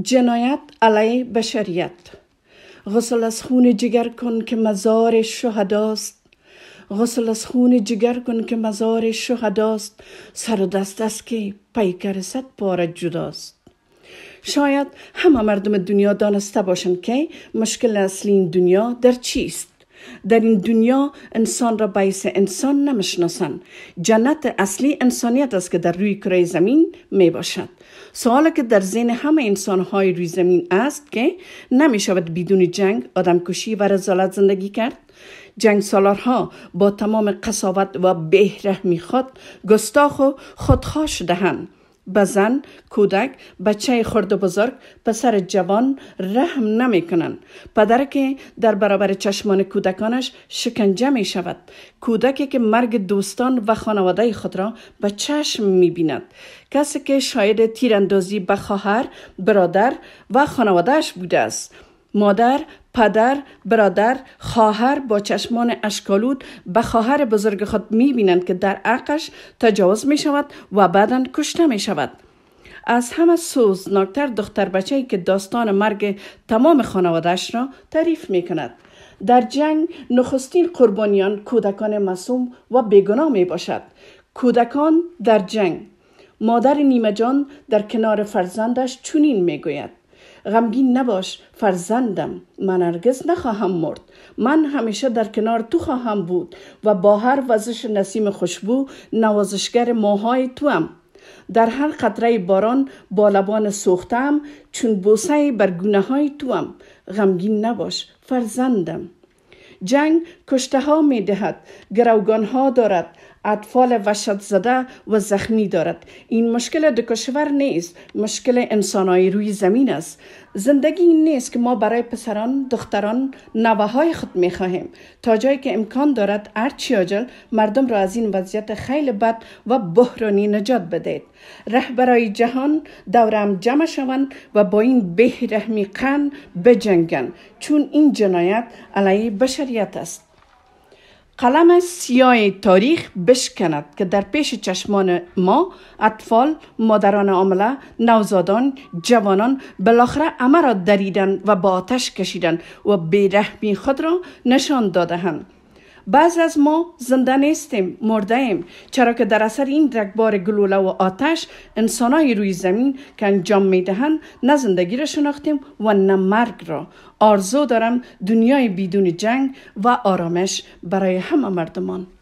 جنایت علیه بشریت غسل از خون جگر کن که مزار شهداست غسل از خون جگر کن که مزار شهداست سر و دست است که پیکر صد پاره جداست شاید همه مردم دنیا دانسته باشند که مشکل اصلی دنیا در چیست در این دنیا انسان را باعث انسان نمیشناسند جنت اصلی انسانیت است که در روی کره زمین می باشد سوال که در ذهن همه انسان های روی زمین است که نمی شود بدون جنگ آدم کشی و رزالت زندگی کرد جنگ سالارها با تمام قصاوت و بهره خود گستاخ و خودخواه شدهند به زن، کودک، بچه خرد و بزرگ، پسر جوان رحم نمی کنند. پدر که در برابر چشمان کودکانش شکنجه می شود. کودکی که مرگ دوستان و خانواده خود را به چشم می بیند. کسی که شاید تیراندازی به خواهر، برادر و خانوادهش بوده است. مادر، پدر، برادر، خواهر با چشمان اشکالود به خواهر بزرگ خود می بینند که در عقش تجاوز می شود و بعدا کشته می شود. از همه سوزناکتر دختر بچه که داستان مرگ تمام خانوادش را تعریف می کند. در جنگ نخستین قربانیان کودکان مصوم و بیگناه می باشد. کودکان در جنگ مادر نیمه جان در کنار فرزندش چونین می گوید. غمگین نباش فرزندم من هرگز نخواهم مرد من همیشه در کنار تو خواهم بود و با هر وزش نسیم خوشبو نوازشگر ماهای تو هم. در هر قطره باران بالبان سوختم چون بوسه بر گونه های تو هم. غمگین نباش فرزندم جنگ کشته ها می دهد گروگان ها دارد اطفال وشد زده و زخمی دارد این مشکل دو کشور نیست مشکل انسانهای روی زمین است زندگی این نیست که ما برای پسران دختران نوه های خود می خواهیم تا جایی که امکان دارد ارچی آجل مردم را از این وضعیت خیلی بد و بحرانی نجات بدهید رهبرای جهان دورم جمع شوند و با این بهرحمی قن بجنگن چون این جنایت علیه بشریت است قلم سیاه تاریخ بشکند که در پیش چشمان ما اطفال، مادران عامله، نوزادان، جوانان بالاخره اما را دریدن و با آتش کشیدن و بیرحمی خود را نشان دادهند. بعض از ما زنده نیستیم مرده ایم چرا که در اثر این رگبار گلوله و آتش انسانای روی زمین که انجام دهند، نه زندگی را شناختیم و نه مرگ را آرزو دارم دنیای بدون جنگ و آرامش برای همه مردمان